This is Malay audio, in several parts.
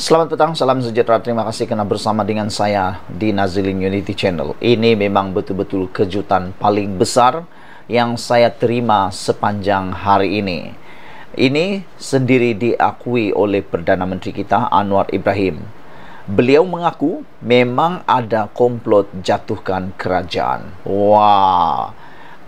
Selamat petang, salam sejahtera. Terima kasih kena bersama dengan saya di Nazilin Unity Channel. Ini memang betul-betul kejutan paling besar yang saya terima sepanjang hari ini. Ini sendiri diakui oleh Perdana Menteri kita Anwar Ibrahim. Beliau mengaku memang ada komplot jatuhkan kerajaan. Wah. Wow.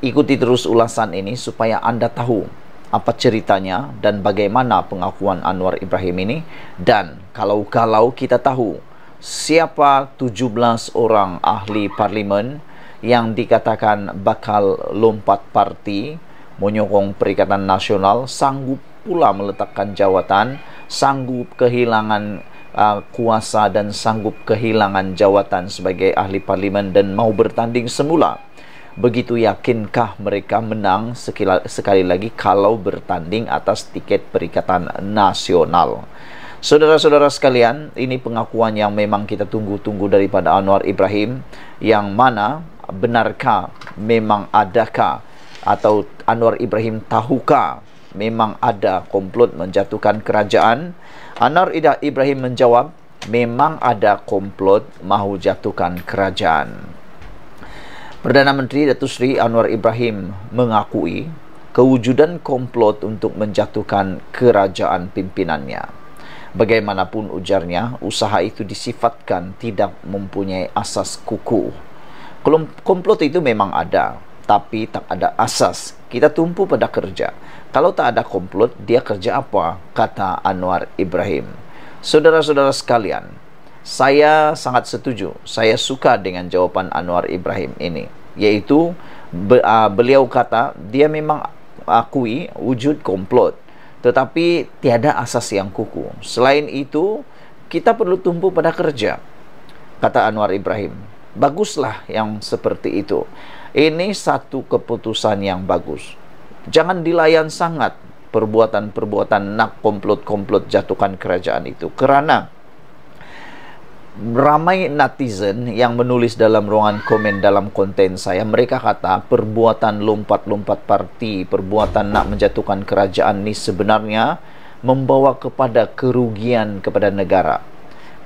Ikuti terus ulasan ini supaya anda tahu apa ceritanya dan bagaimana pengakuan Anwar Ibrahim ini dan kalau-kalau kita tahu siapa 17 orang ahli parlimen yang dikatakan bakal lompat parti menyokong Perikatan Nasional sanggup pula meletakkan jawatan sanggup kehilangan uh, kuasa dan sanggup kehilangan jawatan sebagai ahli parlimen dan mau bertanding semula begitu yakinkah mereka menang sekila, sekali lagi kalau bertanding atas tiket perikatan nasional Saudara-saudara sekalian, ini pengakuan yang memang kita tunggu-tunggu daripada Anwar Ibrahim yang mana benarkah memang adakah atau Anwar Ibrahim tahukah memang ada komplot menjatuhkan kerajaan? Anwar Ida Ibrahim menjawab, memang ada komplot mahu jatuhkan kerajaan. Perdana Menteri Datuk Seri Anwar Ibrahim mengakui kewujudan komplot untuk menjatuhkan kerajaan pimpinannya. Bagaimanapun ujarnya, usaha itu disifatkan tidak mempunyai asas kuku. Komplot itu memang ada, tapi tak ada asas. Kita tumpu pada kerja. Kalau tak ada komplot, dia kerja apa? Kata Anwar Ibrahim. Saudara-saudara sekalian, saya sangat setuju. Saya suka dengan jawapan Anwar Ibrahim ini, yaitu be, uh, beliau kata dia memang akui wujud komplot, tetapi tiada asas yang kuku. Selain itu, kita perlu tumpu pada kerja, kata Anwar Ibrahim. Baguslah yang seperti itu. Ini satu keputusan yang bagus. Jangan dilayan sangat perbuatan-perbuatan nak komplot-komplot jatuhkan kerajaan itu, kerana ramai netizen yang menulis dalam ruangan komen dalam konten saya mereka kata perbuatan lompat-lompat parti perbuatan nak menjatuhkan kerajaan ni sebenarnya membawa kepada kerugian kepada negara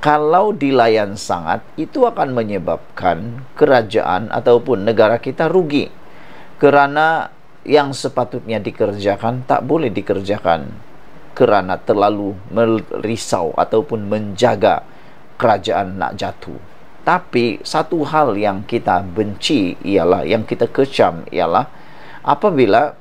kalau dilayan sangat itu akan menyebabkan kerajaan ataupun negara kita rugi kerana yang sepatutnya dikerjakan tak boleh dikerjakan kerana terlalu merisau ataupun menjaga kerajaan nak jatuh. Tapi satu hal yang kita benci ialah yang kita kecam ialah apabila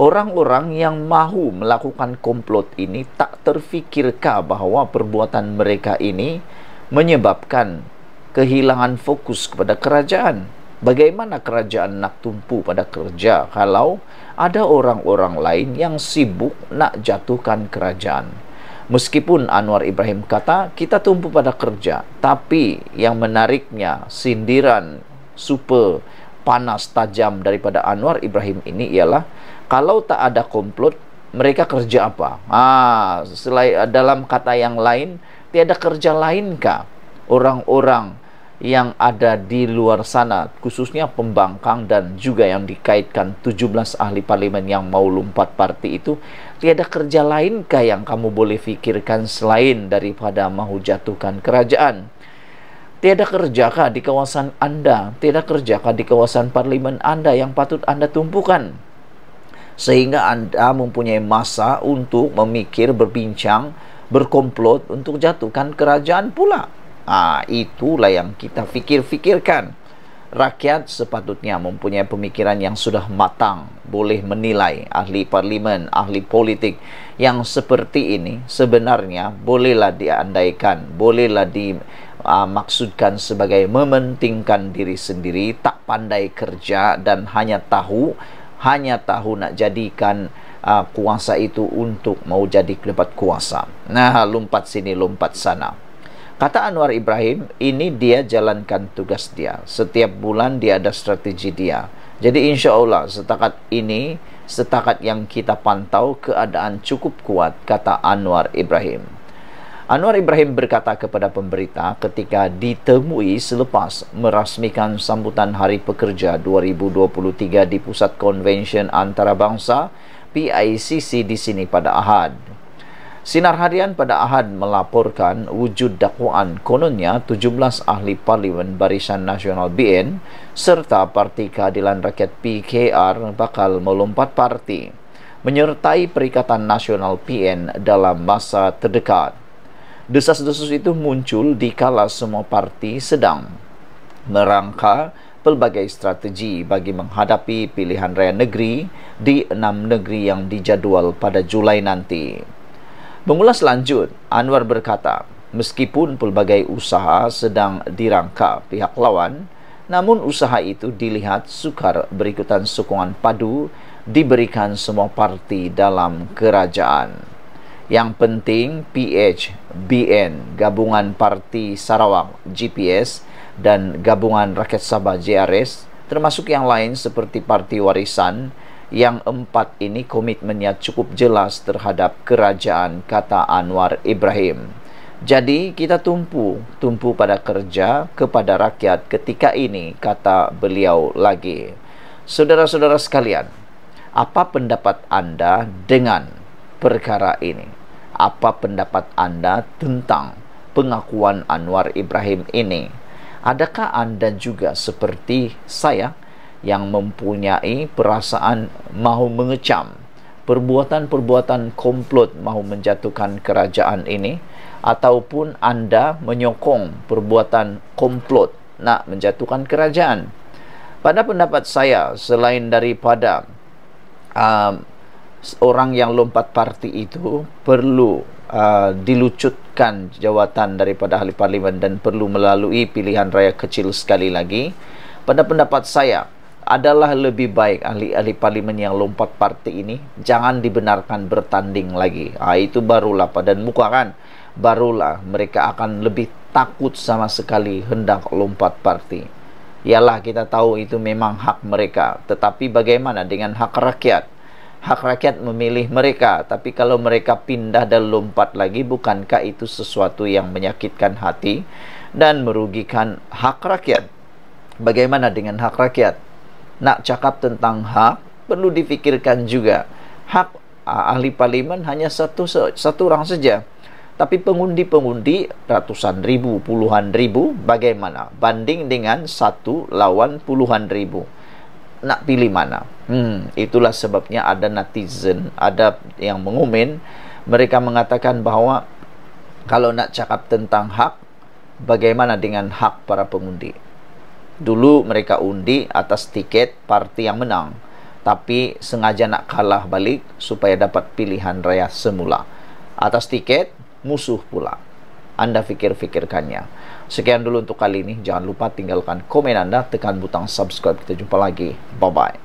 orang-orang yang mahu melakukan komplot ini tak terfikirkah bahawa perbuatan mereka ini menyebabkan kehilangan fokus kepada kerajaan. Bagaimana kerajaan nak tumpu pada kerja kalau ada orang-orang lain yang sibuk nak jatuhkan kerajaan? Meskipun Anwar Ibrahim kata kita tumpu pada kerja, tapi yang menariknya sindiran super panas tajam daripada Anwar Ibrahim ini ialah kalau tak ada komplot mereka kerja apa? Ah, ha, selain dalam kata yang lain tiada kerja lainkah orang-orang yang ada di luar sana khususnya pembangkang dan juga yang dikaitkan 17 ahli parlimen yang mau lompat parti itu tiada kerja lainkah yang kamu boleh fikirkan selain daripada mahu jatuhkan kerajaan tiada kerjakah di kawasan anda tiada kerjakah di kawasan parlimen anda yang patut anda tumpukan sehingga anda mempunyai masa untuk memikir berbincang berkomplot untuk jatuhkan kerajaan pula ha, itulah yang kita fikir-fikirkan rakyat sepatutnya mempunyai pemikiran yang sudah matang boleh menilai ahli parlimen ahli politik yang seperti ini sebenarnya bolehlah diandaikan bolehlah dimaksudkan ah, sebagai mementingkan diri sendiri tak pandai kerja dan hanya tahu hanya tahu nak jadikan uh, kuasa itu untuk mau jadi dapat kuasa nah lompat sini lompat sana Kata Anwar Ibrahim, ini dia jalankan tugas dia. Setiap bulan dia ada strategi dia. Jadi insya Allah setakat ini, setakat yang kita pantau keadaan cukup kuat, kata Anwar Ibrahim. Anwar Ibrahim berkata kepada pemberita ketika ditemui selepas merasmikan sambutan Hari Pekerja 2023 di Pusat Konvensyen Antarabangsa PICC di sini pada Ahad. Sinar Harian pada Ahad melaporkan wujud dakwaan kononnya 17 ahli parlimen Barisan Nasional BN serta Parti Keadilan Rakyat PKR bakal melompat parti menyertai Perikatan Nasional PN dalam masa terdekat. Desas-desus itu muncul di kala semua parti sedang merangka pelbagai strategi bagi menghadapi pilihan raya negeri di enam negeri yang dijadual pada Julai nanti. Mengulas lanjut, Anwar berkata, meskipun pelbagai usaha sedang dirangka pihak lawan, namun usaha itu dilihat sukar berikutan sokongan padu diberikan semua parti dalam kerajaan. Yang penting PH, BN, Gabungan Parti Sarawak, GPS, dan Gabungan Rakyat Sabah, JRS, termasuk yang lain seperti Parti Warisan, yang empat ini komitmennya cukup jelas terhadap kerajaan kata Anwar Ibrahim. Jadi kita tumpu, tumpu pada kerja kepada rakyat ketika ini kata beliau lagi. Saudara-saudara sekalian, apa pendapat Anda dengan perkara ini? Apa pendapat Anda tentang pengakuan Anwar Ibrahim ini? Adakah Anda juga seperti saya? yang mempunyai perasaan mahu mengecam perbuatan-perbuatan komplot mahu menjatuhkan kerajaan ini ataupun anda menyokong perbuatan komplot nak menjatuhkan kerajaan pada pendapat saya selain daripada um, orang yang lompat parti itu perlu uh, dilucutkan jawatan daripada ahli parlimen dan perlu melalui pilihan raya kecil sekali lagi pada pendapat saya adalah lebih baik ahli-ahli parlimen yang lompat partai ini jangan dibenarkan bertanding lagi. Ah itu barulah padan muka kan. Barulah mereka akan lebih takut sama sekali hendak lompat partai. Ialah kita tahu itu memang hak mereka, tetapi bagaimana dengan hak rakyat? Hak rakyat memilih mereka, tapi kalau mereka pindah dan lompat lagi bukankah itu sesuatu yang menyakitkan hati dan merugikan hak rakyat? Bagaimana dengan hak rakyat? nak cakap tentang hak perlu difikirkan juga hak ah, ahli parlimen hanya satu satu orang saja tapi pengundi-pengundi ratusan ribu puluhan ribu bagaimana banding dengan satu lawan puluhan ribu nak pilih mana hmm, itulah sebabnya ada netizen ada yang mengumin mereka mengatakan bahawa kalau nak cakap tentang hak bagaimana dengan hak para pengundi Dulu mereka undi atas tiket parti yang menang Tapi sengaja nak kalah balik supaya dapat pilihan raya semula Atas tiket, musuh pula Anda fikir-fikirkannya Sekian dulu untuk kali ini Jangan lupa tinggalkan komen anda Tekan butang subscribe Kita jumpa lagi Bye-bye